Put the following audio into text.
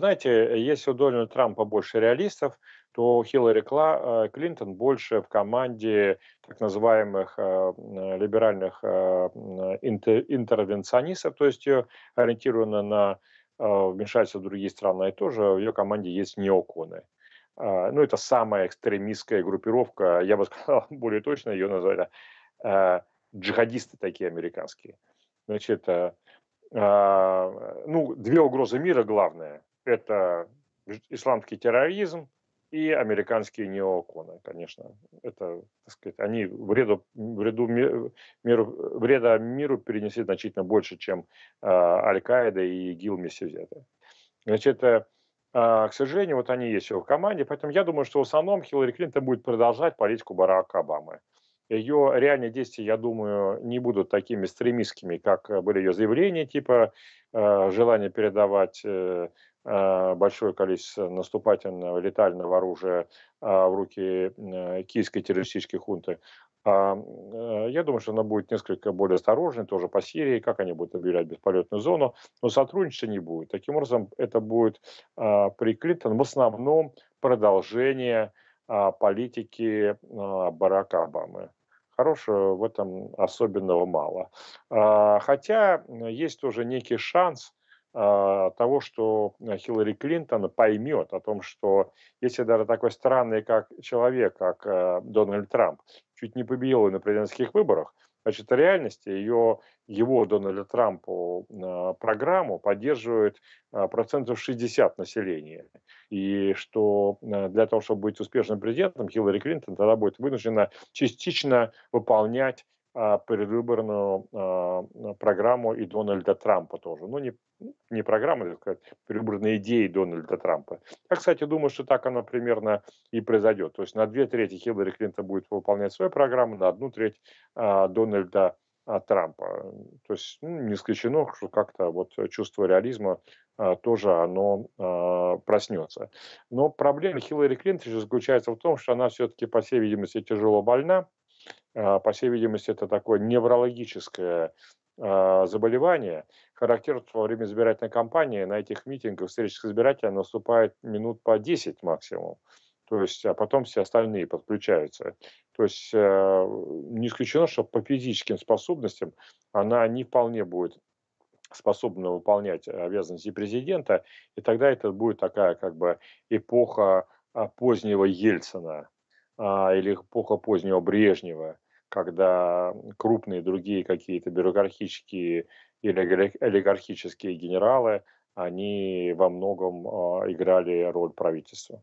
знаете, если у Дональда Трампа больше реалистов, то Хиллари э, Клинтон больше в команде так называемых э, либеральных э, интервенционистов, то есть ориентирована на вмешательство в другие страны, и тоже в ее команде есть неоконы. А, ну, это самая экстремистская группировка, я бы сказал, более точно ее назвали джихадисты такие американские. Значит, а, ну, две угрозы мира главное это исламский терроризм и американские неоконы, конечно. Это, так сказать, они вреду, вреду, миру, вреда миру перенесли значительно больше, чем э, Аль-Каида и ИГИЛ вместе взяты. Значит, э, к сожалению, вот они есть в команде, поэтому я думаю, что в основном Хиллари Клинтон будет продолжать политику Барака Обамы. Ее реальные действия, я думаю, не будут такими стремистскими, как были ее заявления, типа э, желание передавать э, Э, большое количество наступательного летального оружия а, в руки э, киевской террористической хунты. А, э, я думаю, что она будет несколько более осторожной, тоже по Сирии, как они будут объявлять бесполетную зону, но сотрудничества не будет. Таким образом, это будет а, при Клинтон в основном продолжение политики Барака Обамы хорошего в этом особенного мало. Хотя есть тоже некий шанс а, того, что э, Хиллари Клинтон поймет о том, что если даже такой странный как человек, как э, Дональд Трамп, чуть не победил на президентских выборах, значит, в реальности ее, его, Дональда Трампу, а, программу поддерживает а, процентов 60 населения. И что э, для того, чтобы быть успешным президентом, Хиллари Клинтон тогда будет вынуждена частично выполнять а, предвыборную а, программу и Дональда Трампа тоже. Ну, не, не программу, так сказать, предвыборные идеи Дональда Трампа. Я, кстати, думаю, что так оно примерно и произойдет. То есть на две трети Хиллари Клинтон будет выполнять свою программу, на одну треть а, Дональда Трампа. То есть ну, не исключено, что как-то вот чувство реализма а, тоже оно а, проснется. Но проблема Хиллари Клинтон заключается в том, что она все-таки, по всей видимости, тяжело больна, а, по всей видимости, это такое неврологическое а, заболевание. Характерно, во время избирательной кампании на этих митингах встреч с избирателями наступает минут по 10 максимум. То есть, а потом все остальные подключаются. То есть, а, не исключено, что по физическим способностям она не вполне будет способна выполнять обязанности президента, и тогда это будет такая как бы эпоха позднего Ельцина, а, или эпоха позднего Брежнева, когда крупные другие какие-то бюрократические или олигархические генералы, они во многом а, играли роль правительства.